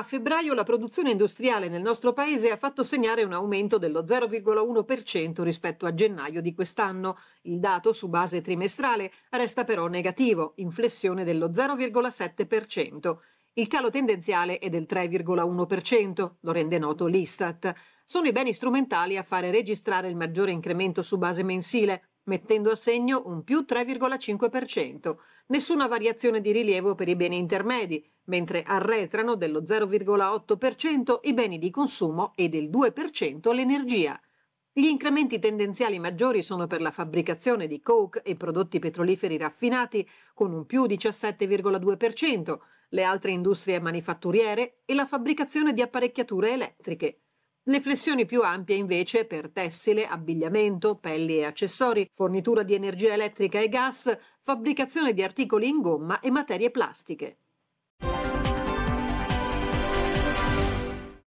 a febbraio la produzione industriale nel nostro paese ha fatto segnare un aumento dello 0,1% rispetto a gennaio di quest'anno. Il dato su base trimestrale resta però negativo, inflessione dello 0,7%. Il calo tendenziale è del 3,1%, lo rende noto l'Istat. Sono i beni strumentali a fare registrare il maggiore incremento su base mensile, mettendo a segno un più 3,5%, nessuna variazione di rilievo per i beni intermedi, mentre arretrano dello 0,8% i beni di consumo e del 2% l'energia. Gli incrementi tendenziali maggiori sono per la fabbricazione di coke e prodotti petroliferi raffinati con un più 17,2%, le altre industrie manifatturiere e la fabbricazione di apparecchiature elettriche. Le flessioni più ampie invece per tessile, abbigliamento, pelli e accessori, fornitura di energia elettrica e gas, fabbricazione di articoli in gomma e materie plastiche.